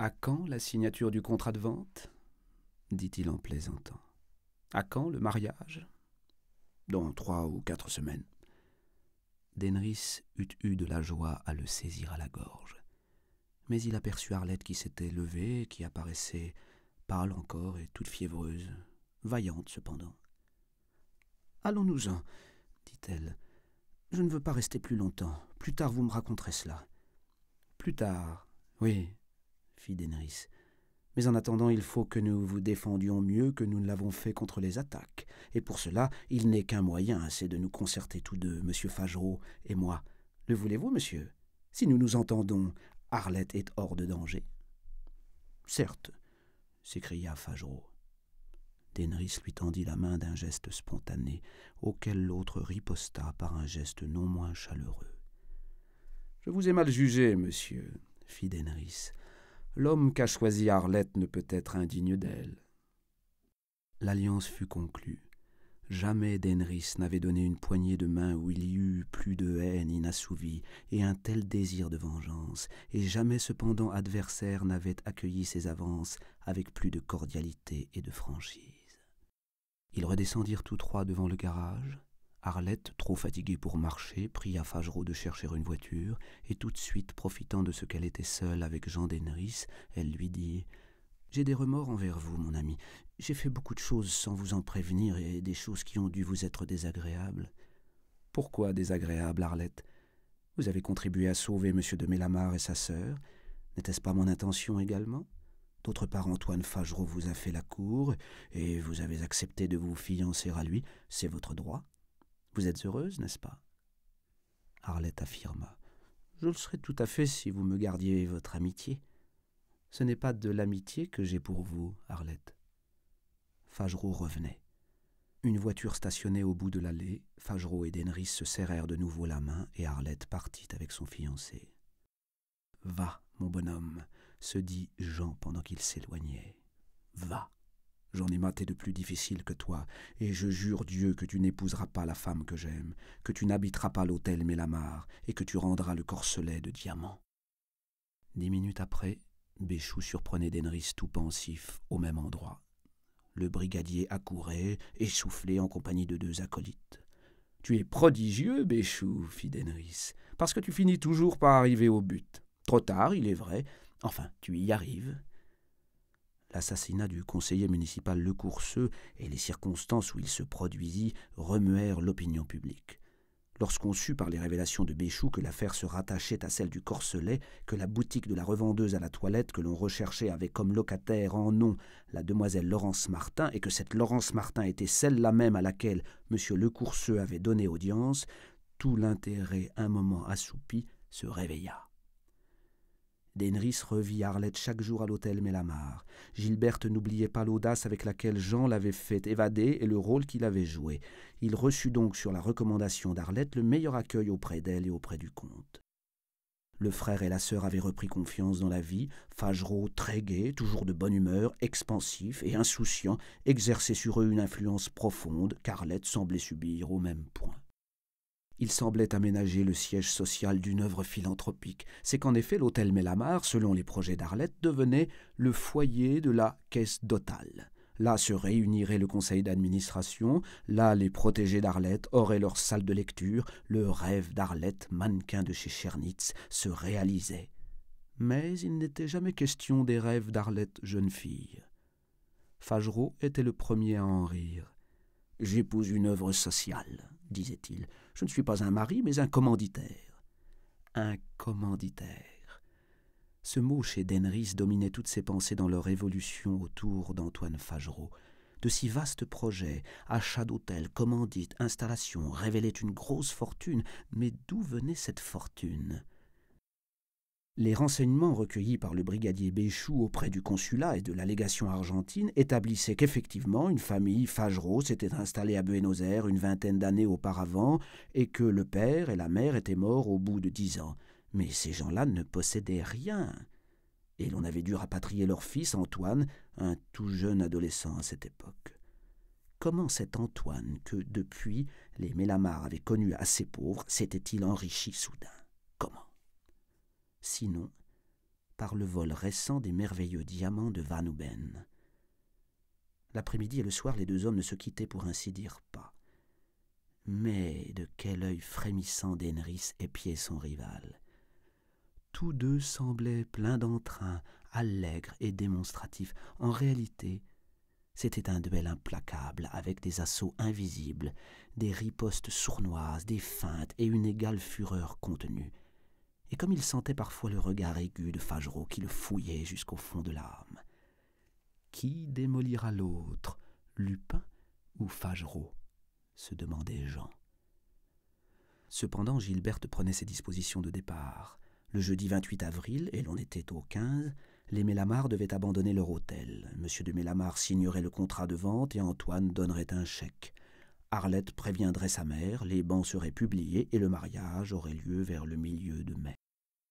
À quand la signature du contrat de vente dit-il en plaisantant. À quand le mariage Dans trois ou quatre semaines. Denris eût eu de la joie à le saisir à la gorge. Mais il aperçut Arlette qui s'était levée, qui apparaissait pâle encore et toute fiévreuse, vaillante cependant. Allons-nous-en, dit-elle. Je ne veux pas rester plus longtemps. Plus tard, vous me raconterez cela. Plus tard, oui, fit Mais en attendant, il faut que nous vous défendions mieux que nous ne l'avons fait contre les attaques. Et pour cela, il n'est qu'un moyen, c'est de nous concerter tous deux, monsieur fagerot et moi. Le voulez-vous, monsieur Si nous nous entendons, Arlette est hors de danger. Certes, s'écria Fagerot. Denris lui tendit la main d'un geste spontané, auquel l'autre riposta par un geste non moins chaleureux. Je vous ai mal jugé, monsieur, fit l'homme qu'a choisi Arlette ne peut être indigne d'elle. L'alliance fut conclue. Jamais Denris n'avait donné une poignée de main où il y eut plus de haine inassouvie et un tel désir de vengeance, et jamais cependant adversaire n'avait accueilli ses avances avec plus de cordialité et de franchise. Ils redescendirent tous trois devant le garage, Arlette, trop fatiguée pour marcher, pria Fagerot de chercher une voiture, et tout de suite, profitant de ce qu'elle était seule avec Jean Denris, elle lui dit J'ai des remords envers vous, mon ami. J'ai fait beaucoup de choses sans vous en prévenir et des choses qui ont dû vous être désagréables. Pourquoi désagréables, Arlette Vous avez contribué à sauver M. de Mélamar et sa sœur. N'était-ce pas mon intention également D'autre part, Antoine Fagerot vous a fait la cour, et vous avez accepté de vous fiancer à lui. C'est votre droit. Vous êtes heureuse, n'est-ce pas Arlette affirma. Je le serais tout à fait si vous me gardiez votre amitié. Ce n'est pas de l'amitié que j'ai pour vous, Arlette. Fagerot revenait. Une voiture stationnée au bout de l'allée, Fagerot et Denris se serrèrent de nouveau la main et Arlette partit avec son fiancé. Va, mon bonhomme, se dit Jean pendant qu'il s'éloignait. Va. J'en ai maté de plus difficile que toi, et je jure Dieu que tu n'épouseras pas la femme que j'aime, que tu n'habiteras pas l'hôtel Mélamar, et que tu rendras le corselet de diamants. Dix minutes après, Béchou surprenait Denris tout pensif au même endroit. Le brigadier accourait, essoufflé en compagnie de deux acolytes. Tu es prodigieux, Béchou, fit Denris, parce que tu finis toujours par arriver au but. Trop tard, il est vrai, enfin, tu y arrives. L'assassinat du conseiller municipal Le et les circonstances où il se produisit remuèrent l'opinion publique. Lorsqu'on sut par les révélations de Béchou que l'affaire se rattachait à celle du Corselet, que la boutique de la revendeuse à la toilette que l'on recherchait avait comme locataire en nom la demoiselle Laurence Martin et que cette Laurence Martin était celle-là même à laquelle M. Le avait donné audience, tout l'intérêt un moment assoupi se réveilla. Denris revit Arlette chaque jour à l'hôtel Mélamar. Gilberte n'oubliait pas l'audace avec laquelle Jean l'avait fait évader et le rôle qu'il avait joué. Il reçut donc sur la recommandation d'Arlette le meilleur accueil auprès d'elle et auprès du comte. Le frère et la sœur avaient repris confiance dans la vie. Fagerot, très gai, toujours de bonne humeur, expansif et insouciant, exerçait sur eux une influence profonde qu'Arlette semblait subir au même point il semblait aménager le siège social d'une œuvre philanthropique. C'est qu'en effet, l'hôtel Mélamar, selon les projets d'Arlette, devenait le foyer de la caisse d'Otal. Là se réunirait le conseil d'administration, là les protégés d'Arlette auraient leur salle de lecture, le rêve d'Arlette, mannequin de chez Chernitz, se réalisait. Mais il n'était jamais question des rêves d'Arlette jeune fille. Fagerot était le premier à en rire. J'épouse une œuvre sociale, disait-il. Je ne suis pas un mari, mais un commanditaire. Un commanditaire. Ce mot chez Denris dominait toutes ses pensées dans leur évolution autour d'Antoine Fagerot. De si vastes projets, achats d'hôtels, commandites, installations, révélaient une grosse fortune, mais d'où venait cette fortune les renseignements recueillis par le brigadier Béchou auprès du consulat et de la légation argentine établissaient qu'effectivement une famille Fajero s'était installée à Buenos Aires une vingtaine d'années auparavant et que le père et la mère étaient morts au bout de dix ans. Mais ces gens-là ne possédaient rien. Et l'on avait dû rapatrier leur fils Antoine, un tout jeune adolescent à cette époque. Comment cet Antoine, que depuis les Mélamars avaient connu assez pauvre, s'était-il enrichi soudain sinon par le vol récent des merveilleux diamants de Van L'après-midi et le soir, les deux hommes ne se quittaient pour ainsi dire pas. Mais de quel œil frémissant d'Henris épiait son rival. Tous deux semblaient pleins d'entrain, allègres et démonstratifs. En réalité, c'était un duel implacable, avec des assauts invisibles, des ripostes sournoises, des feintes et une égale fureur contenue et comme il sentait parfois le regard aigu de Fagerot qui le fouillait jusqu'au fond de l'âme. Qui démolira l'autre, Lupin ou Fagerot se demandait Jean. Cependant, Gilberte prenait ses dispositions de départ. Le jeudi 28 avril, et l'on était au 15, les Mélamar devaient abandonner leur hôtel. Monsieur de Mélamar signerait le contrat de vente et Antoine donnerait un chèque. Arlette préviendrait sa mère, les bans seraient publiés et le mariage aurait lieu vers le milieu de mai.